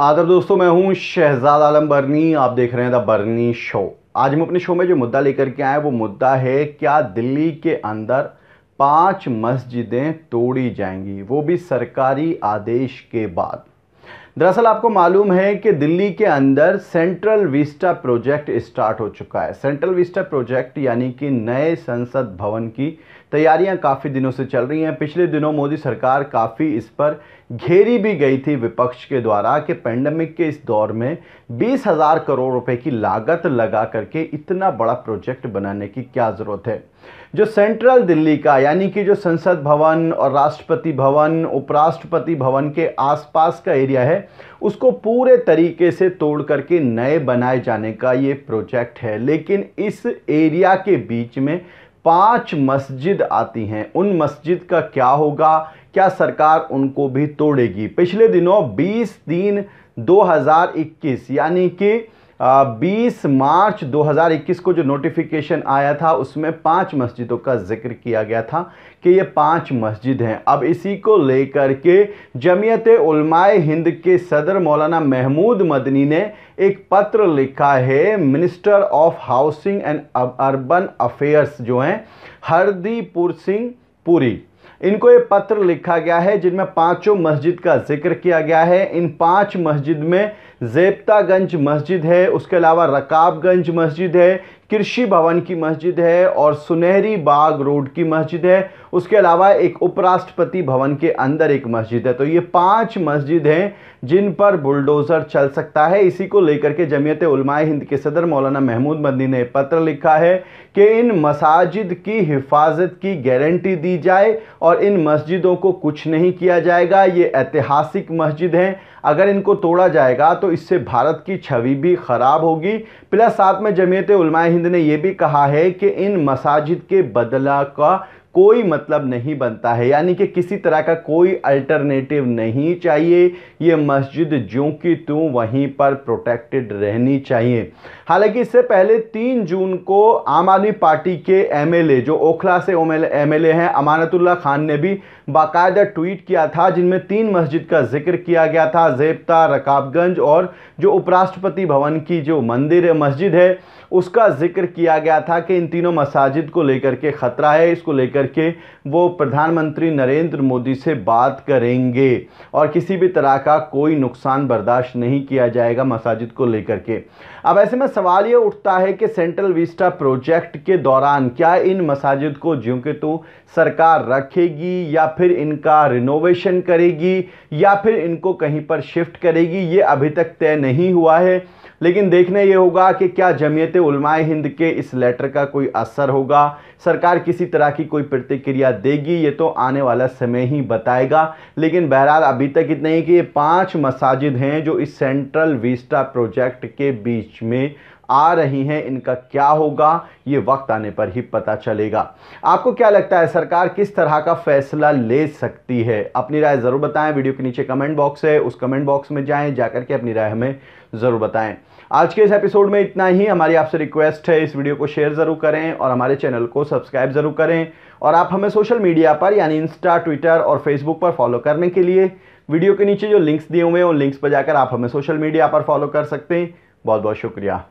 आदर दोस्तों मैं हूं शहजाद आलम बर्नी आप देख रहे हैं द बर्नी शो आज हम अपने शो में जो मुद्दा लेकर के आए वो मुद्दा है क्या दिल्ली के अंदर पांच मस्जिदें तोड़ी जाएंगी वो भी सरकारी आदेश के बाद दरअसल आपको मालूम है कि दिल्ली के अंदर सेंट्रल विस्टा प्रोजेक्ट स्टार्ट हो चुका है सेंट्रल विस्टा प्रोजेक्ट यानी कि नए संसद भवन की तैयारियां काफ़ी दिनों से चल रही हैं पिछले दिनों मोदी सरकार काफ़ी इस पर घेरी भी गई थी विपक्ष के द्वारा कि पेंडेमिक के इस दौर में बीस हज़ार करोड़ रुपए की लागत लगा करके इतना बड़ा प्रोजेक्ट बनाने की क्या ज़रूरत है जो सेंट्रल दिल्ली का यानी कि जो संसद भवन और राष्ट्रपति भवन उपराष्ट्रपति भवन के आसपास का एरिया है उसको पूरे तरीके से तोड़ करके नए बनाए जाने का ये प्रोजेक्ट है लेकिन इस एरिया के बीच में पांच मस्जिद आती हैं उन मस्जिद का क्या होगा क्या सरकार उनको भी तोड़ेगी पिछले दिनों 20 तीन 2021 यानी कि बीस मार्च 2021 को जो नोटिफिकेशन आया था उसमें पांच मस्जिदों का जिक्र किया गया था कि ये पांच मस्जिद हैं अब इसी को लेकर के जमीयत उलमाए हिंद के सदर मौलाना महमूद मदनी ने एक पत्र लिखा है minister of housing and urban affairs जो हैं हरदीपुर सिंह पुरी इनको ये पत्र लिखा गया है जिनमें पांचों मस्जिद का जिक्र किया गया है इन पांच मस्जिद में जेबतागंज मस्जिद है उसके अलावा रकाबगंज मस्जिद है कृषि भवन की मस्जिद है और सुनहरी बाग रोड की मस्जिद है उसके अलावा एक उपराष्ट्रपति भवन के अंदर एक मस्जिद है तो ये पांच मस्जिद हैं जिन पर बुलडोज़र चल सकता है इसी को लेकर के जमीयत उलमाए हिंद के सदर मौलाना महमूद मदनी ने पत्र लिखा है कि इन मसाजिद की हिफाजत की गारंटी दी जाए और इन मस्जिदों को कुछ नहीं किया जाएगा ये ऐतिहासिक मस्जिद हैं अगर इनको तोड़ा जाएगा तो इससे भारत की छवि भी ख़राब होगी प्लस साथ में जमीयत हिंद ने यह भी कहा है कि इन मसाजिद के बदला का कोई मतलब नहीं बनता है यानी कि किसी तरह का कोई अल्टरनेटिव नहीं चाहिए ये मस्जिद ज्यों की त्यों वहीं पर प्रोटेक्टेड रहनी चाहिए हालांकि इससे पहले तीन जून को आम आदमी पार्टी के एमएलए जो ओखला से एमएलए हैं अमानतुल्ला खान ने भी बाकायदा ट्वीट किया था जिनमें तीन मस्जिद का जिक्र किया गया था जेबता रकाबगंज और जो उपराष्ट्रपति भवन की जो मंदिर है मस्जिद है उसका जिक्र किया गया था कि इन तीनों मसाजिद को लेकर के ख़तरा है इसको लेकर करके वो प्रधानमंत्री नरेंद्र मोदी से बात करेंगे और किसी भी तरह का कोई नुकसान बर्दाश्त नहीं किया जाएगा मसाजिद को लेकर के अब ऐसे में सवाल ये उठता है कि सेंट्रल विस्टा प्रोजेक्ट के दौरान क्या इन मसाजिद को ज्यों के तो सरकार रखेगी या फिर इनका रिनोवेशन करेगी या फिर इनको कहीं पर शिफ्ट करेगी ये अभी तक तय नहीं हुआ है लेकिन देखने ये होगा कि क्या जमीयत उलमाए हिंद के इस लेटर का कोई असर होगा सरकार किसी तरह की कोई प्रतिक्रिया देगी ये तो आने वाला समय ही बताएगा लेकिन बहरहाल अभी तक इतना ही कि ये पाँच मसाजिद हैं जो इस सेंट्रल विस्टा प्रोजेक्ट के बीच में आ रही हैं इनका क्या होगा ये वक्त आने पर ही पता चलेगा आपको क्या लगता है सरकार किस तरह का फैसला ले सकती है अपनी राय ज़रूर बताएं वीडियो के नीचे कमेंट बॉक्स है उस कमेंट बॉक्स में जाएं जाकर के अपनी राय हमें ज़रूर बताएं आज के इस एपिसोड में इतना ही हमारी आपसे रिक्वेस्ट है इस वीडियो को शेयर ज़रूर करें और हमारे चैनल को सब्सक्राइब ज़रूर करें और आप हमें सोशल मीडिया पर यानी इंस्टा ट्विटर और फेसबुक पर फॉलो करने के लिए वीडियो के नीचे जो लिंक्स दिए हुए हैं उन लिंक्स पर जाकर आप हमें सोशल मीडिया पर फॉलो कर सकते हैं बहुत बहुत शुक्रिया